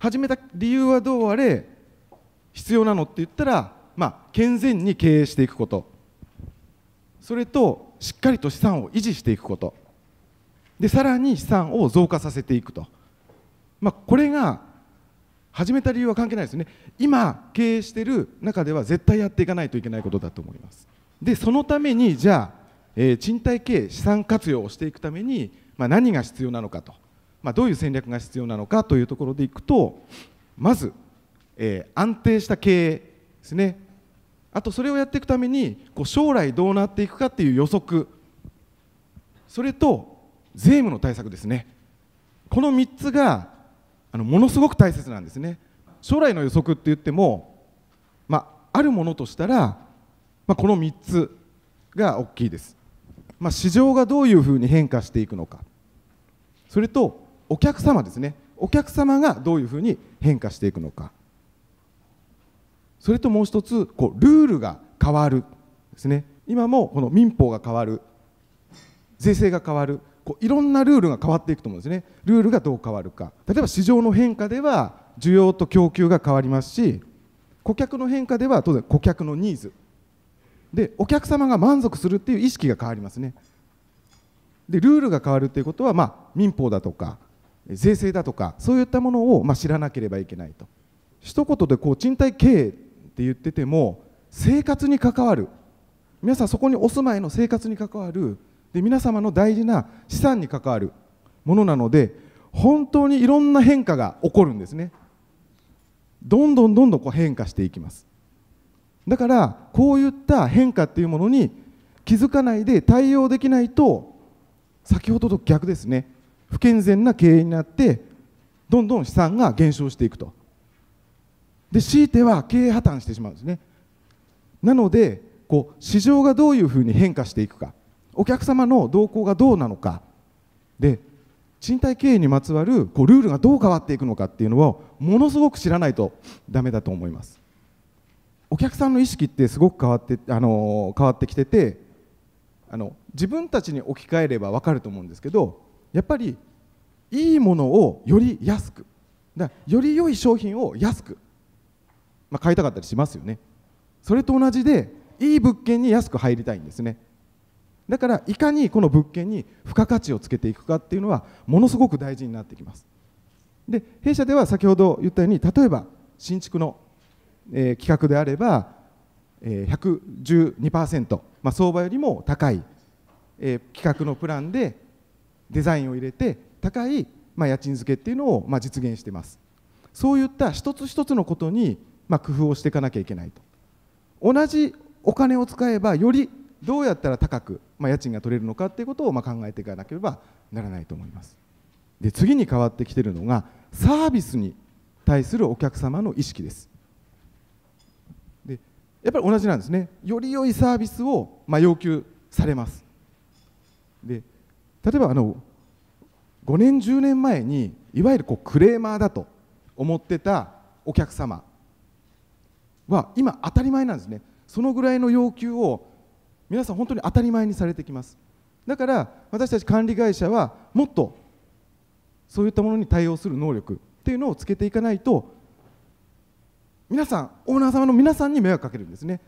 始めた理由はどうあれ必要なのって言ったら、まあ、健全に経営していくことそれとしっかりと資産を維持していくことでさらに資産を増加させていくと、まあ、これが始めた理由は関係ないですね今経営している中では絶対やっていかないといけないことだと思いますでそのためにじゃあ、えー、賃貸経営資産活用をしていくために、まあ、何が必要なのかとまあ、どういう戦略が必要なのかというところでいくとまず、えー、安定した経営ですねあとそれをやっていくためにこう将来どうなっていくかっていう予測それと税務の対策ですねこの3つがあのものすごく大切なんですね将来の予測って言っても、まあ、あるものとしたら、まあ、この3つが大きいです、まあ、市場がどういうふうに変化していくのかそれとお客様ですねお客様がどういうふうに変化していくのかそれともう一つこうルールが変わるですね今もこの民法が変わる税制が変わるこういろんなルールが変わっていくと思うんですねルールがどう変わるか例えば市場の変化では需要と供給が変わりますし顧客の変化では当然顧客のニーズでお客様が満足するっていう意識が変わりますねでルールが変わるっていうことは、まあ、民法だとか税制だとかそういったものをま知らなければいけないと一言でこう賃貸経営って言ってても生活に関わる皆さんそこにお住まいの生活に関わるで皆様の大事な資産に関わるものなので本当にいろんな変化が起こるんですねどんどんどんどんこう変化していきますだからこういった変化っていうものに気づかないで対応できないと先ほどと逆ですね不健全な経営になってどんどん資産が減少していくとで強いては経営破綻してしまうんですねなのでこう市場がどういうふうに変化していくかお客様の動向がどうなのかで賃貸経営にまつわるこうルールがどう変わっていくのかっていうのをものすごく知らないとダメだと思いますお客さんの意識ってすごく変わって、あの変わってきててあの自分たちに置き換えれば分かると思うんですけどやっぱりいいものをより安くだより良い商品を安く、まあ、買いたかったりしますよねそれと同じでいい物件に安く入りたいんですねだからいかにこの物件に付加価値をつけていくかっていうのはものすごく大事になってきますで弊社では先ほど言ったように例えば新築の、えー、企画であれば、えー、112%、まあ、相場よりも高い、えー、企画のプランでデザインを入れて高い、ま家賃付けっていうのを、ま実現してますそういった一つ一つのことに、ま工夫をしていかなきゃいけないと同じお金を使えばよりどうやったら高く、ま家賃が取れるのかっていうことを、ま考えていかなければならないと思いますで次に変わってきてるのがサービスに対するお客様の意識ですでやっぱり同じなんですねより良いサービスを、ま要求されますで例えばあの5年10年前にいわゆるこうクレーマーだと思ってたお客様は今当たり前なんですねそのぐらいの要求を皆さん本当に当たり前にされてきますだから私たち管理会社はもっとそういったものに対応する能力っていうのをつけていかないと皆さんオーナー様の皆さんに迷惑かけるんですね